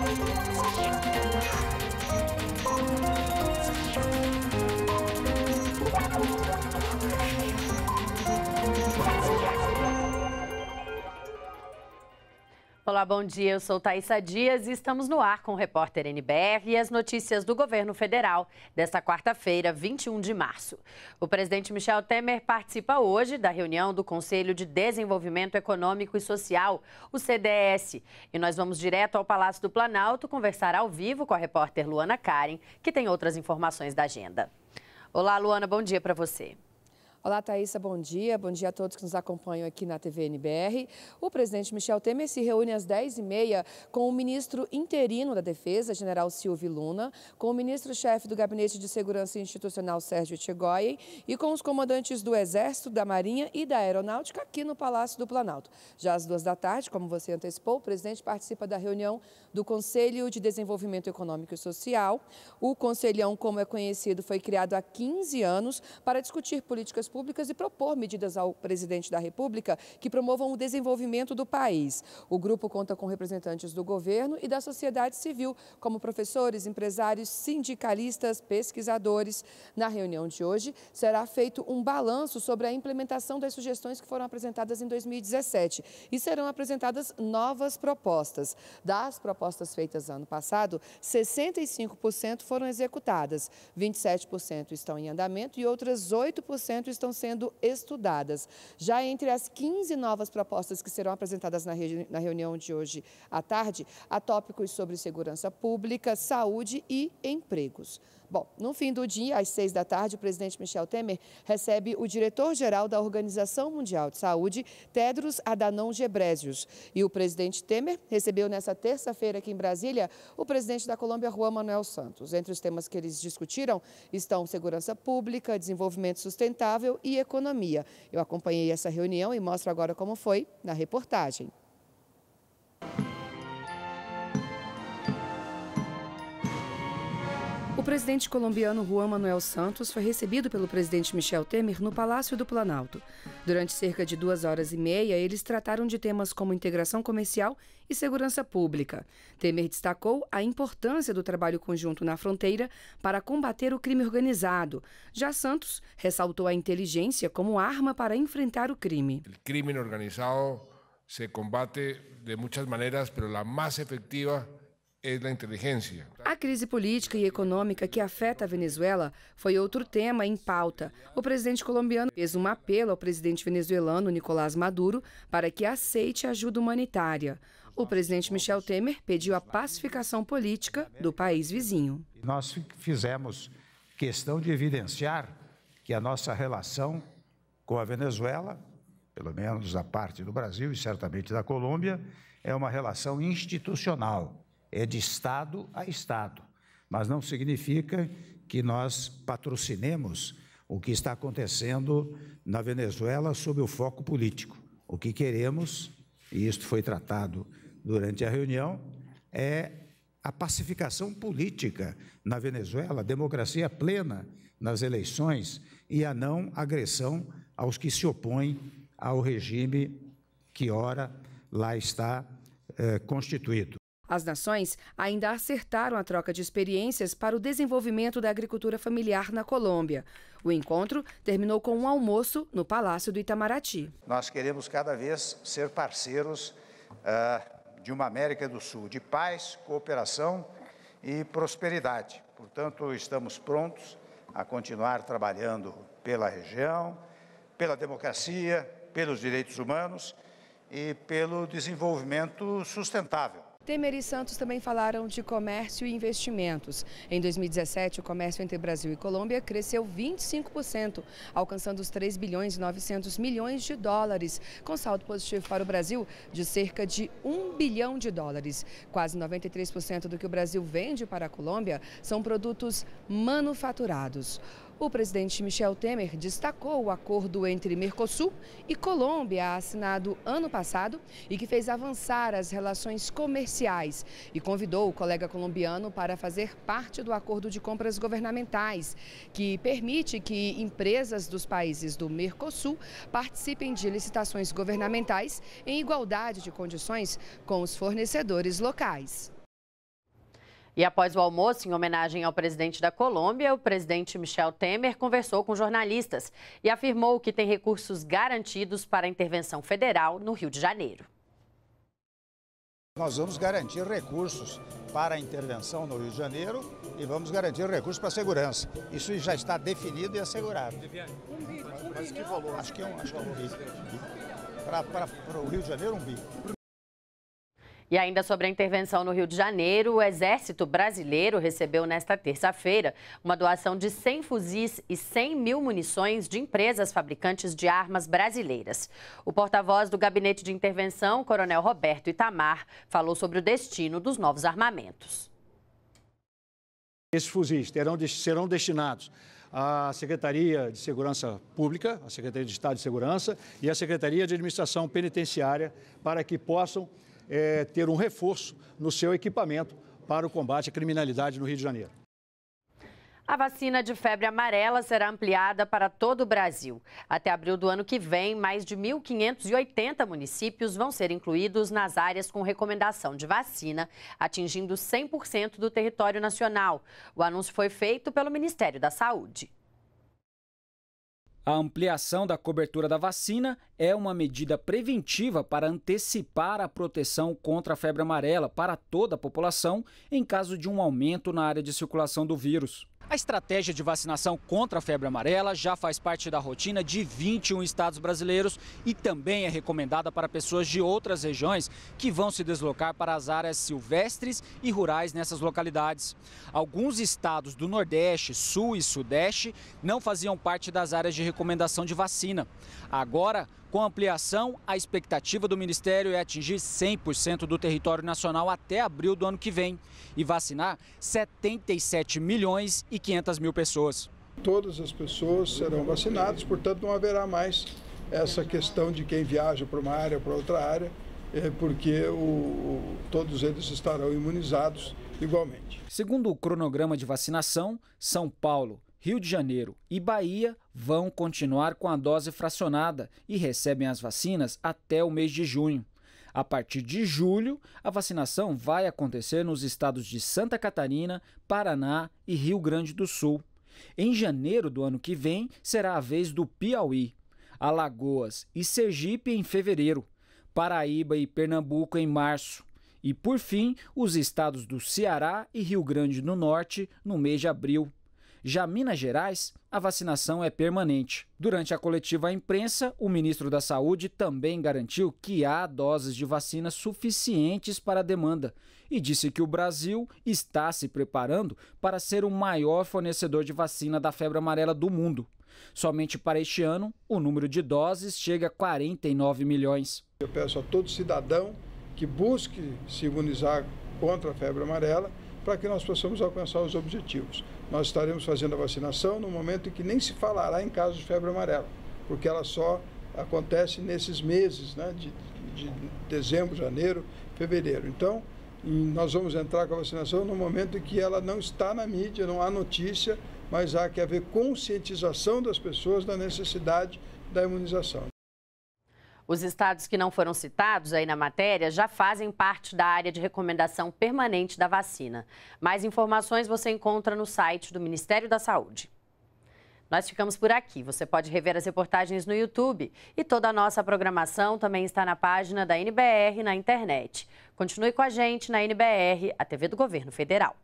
Thank you. Olá, bom dia. Eu sou Thaisa Dias e estamos no ar com o repórter NBR e as notícias do governo federal desta quarta-feira, 21 de março. O presidente Michel Temer participa hoje da reunião do Conselho de Desenvolvimento Econômico e Social, o CDS. E nós vamos direto ao Palácio do Planalto conversar ao vivo com a repórter Luana Karen, que tem outras informações da agenda. Olá, Luana, bom dia para você. Olá, Thaisa, bom dia. Bom dia a todos que nos acompanham aqui na TVNBR. O presidente Michel Temer se reúne às 10h30 com o ministro interino da Defesa, general Silvio Luna, com o ministro-chefe do Gabinete de Segurança Institucional, Sérgio Etchegoyen, e com os comandantes do Exército, da Marinha e da Aeronáutica aqui no Palácio do Planalto. Já às duas da tarde, como você antecipou, o presidente participa da reunião do Conselho de Desenvolvimento Econômico e Social. O Conselhão, como é conhecido, foi criado há 15 anos para discutir políticas políticas públicas e propor medidas ao presidente da República que promovam o desenvolvimento do país. O grupo conta com representantes do governo e da sociedade civil, como professores, empresários, sindicalistas, pesquisadores. Na reunião de hoje, será feito um balanço sobre a implementação das sugestões que foram apresentadas em 2017 e serão apresentadas novas propostas. Das propostas feitas ano passado, 65% foram executadas, 27% estão em andamento e outras 8% estão estão sendo estudadas. Já entre as 15 novas propostas que serão apresentadas na, na reunião de hoje à tarde, há tópicos sobre segurança pública, saúde e empregos. Bom, no fim do dia, às seis da tarde, o presidente Michel Temer recebe o diretor-geral da Organização Mundial de Saúde, Tedros Adhanom Ghebreyesus. E o presidente Temer recebeu nessa terça-feira aqui em Brasília o presidente da Colômbia, Juan Manuel Santos. Entre os temas que eles discutiram estão segurança pública, desenvolvimento sustentável e economia. Eu acompanhei essa reunião e mostro agora como foi na reportagem. presidente colombiano Juan Manuel Santos foi recebido pelo presidente Michel Temer no Palácio do Planalto. Durante cerca de duas horas e meia, eles trataram de temas como integração comercial e segurança pública. Temer destacou a importância do trabalho conjunto na fronteira para combater o crime organizado. Já Santos ressaltou a inteligência como arma para enfrentar o crime. O crime organizado se combate de muitas maneiras, mas a mais efetiva é a inteligência. A crise política e econômica que afeta a Venezuela foi outro tema em pauta. O presidente colombiano fez um apelo ao presidente venezuelano Nicolás Maduro para que aceite ajuda humanitária. O presidente Michel Temer pediu a pacificação política do país vizinho. Nós fizemos questão de evidenciar que a nossa relação com a Venezuela, pelo menos a parte do Brasil e certamente da Colômbia, é uma relação institucional é de Estado a Estado, mas não significa que nós patrocinemos o que está acontecendo na Venezuela sob o foco político. O que queremos, e isto foi tratado durante a reunião, é a pacificação política na Venezuela, democracia plena nas eleições e a não agressão aos que se opõem ao regime que ora lá está eh, constituído. As nações ainda acertaram a troca de experiências para o desenvolvimento da agricultura familiar na Colômbia. O encontro terminou com um almoço no Palácio do Itamaraty. Nós queremos cada vez ser parceiros uh, de uma América do Sul de paz, cooperação e prosperidade. Portanto, estamos prontos a continuar trabalhando pela região, pela democracia, pelos direitos humanos e pelo desenvolvimento sustentável. Temer e Santos também falaram de comércio e investimentos. Em 2017, o comércio entre Brasil e Colômbia cresceu 25%, alcançando os 3 bilhões e 900 milhões de dólares, com saldo positivo para o Brasil de cerca de 1 bilhão de dólares. Quase 93% do que o Brasil vende para a Colômbia são produtos manufaturados. O presidente Michel Temer destacou o acordo entre Mercosul e Colômbia, assinado ano passado e que fez avançar as relações comerciais. E convidou o colega colombiano para fazer parte do acordo de compras governamentais, que permite que empresas dos países do Mercosul participem de licitações governamentais em igualdade de condições com os fornecedores locais. E após o almoço, em homenagem ao presidente da Colômbia, o presidente Michel Temer conversou com jornalistas e afirmou que tem recursos garantidos para a intervenção federal no Rio de Janeiro. Nós vamos garantir recursos para a intervenção no Rio de Janeiro e vamos garantir recursos para a segurança. Isso já está definido e assegurado. Mas que valor? Acho que é um, acho que é um bi. Para, para, para o Rio de Janeiro, um bi. E ainda sobre a intervenção no Rio de Janeiro, o Exército Brasileiro recebeu nesta terça-feira uma doação de 100 fuzis e 100 mil munições de empresas fabricantes de armas brasileiras. O porta-voz do Gabinete de Intervenção, Coronel Roberto Itamar, falou sobre o destino dos novos armamentos. Esses fuzis terão, serão destinados à Secretaria de Segurança Pública, à Secretaria de Estado de Segurança e à Secretaria de Administração Penitenciária para que possam é, ter um reforço no seu equipamento para o combate à criminalidade no Rio de Janeiro. A vacina de febre amarela será ampliada para todo o Brasil. Até abril do ano que vem, mais de 1.580 municípios vão ser incluídos nas áreas com recomendação de vacina, atingindo 100% do território nacional. O anúncio foi feito pelo Ministério da Saúde. A ampliação da cobertura da vacina é uma medida preventiva para antecipar a proteção contra a febre amarela para toda a população em caso de um aumento na área de circulação do vírus. A estratégia de vacinação contra a febre amarela já faz parte da rotina de 21 estados brasileiros e também é recomendada para pessoas de outras regiões que vão se deslocar para as áreas silvestres e rurais nessas localidades. Alguns estados do Nordeste, Sul e Sudeste não faziam parte das áreas de recomendação de vacina. Agora, com ampliação, a expectativa do Ministério é atingir 100% do território nacional até abril do ano que vem e vacinar 77 milhões e 500 mil pessoas. Todas as pessoas serão vacinadas, portanto, não haverá mais essa questão de quem viaja para uma área ou para outra área, é porque o, todos eles estarão imunizados igualmente. Segundo o cronograma de vacinação, São Paulo, Rio de Janeiro e Bahia vão continuar com a dose fracionada e recebem as vacinas até o mês de junho. A partir de julho, a vacinação vai acontecer nos estados de Santa Catarina, Paraná e Rio Grande do Sul. Em janeiro do ano que vem, será a vez do Piauí, Alagoas e Sergipe em fevereiro, Paraíba e Pernambuco em março. E, por fim, os estados do Ceará e Rio Grande do Norte no mês de abril. Já Minas Gerais, a vacinação é permanente. Durante a coletiva à imprensa, o ministro da Saúde também garantiu que há doses de vacina suficientes para a demanda e disse que o Brasil está se preparando para ser o maior fornecedor de vacina da febre amarela do mundo. Somente para este ano, o número de doses chega a 49 milhões. Eu peço a todo cidadão que busque se imunizar contra a febre amarela para que nós possamos alcançar os objetivos nós estaremos fazendo a vacinação no momento em que nem se falará em casos de febre amarela, porque ela só acontece nesses meses, né, de, de dezembro, janeiro, fevereiro. Então, nós vamos entrar com a vacinação no momento em que ela não está na mídia, não há notícia, mas há que haver conscientização das pessoas da necessidade da imunização. Os estados que não foram citados aí na matéria já fazem parte da área de recomendação permanente da vacina. Mais informações você encontra no site do Ministério da Saúde. Nós ficamos por aqui. Você pode rever as reportagens no YouTube e toda a nossa programação também está na página da NBR na internet. Continue com a gente na NBR, a TV do Governo Federal.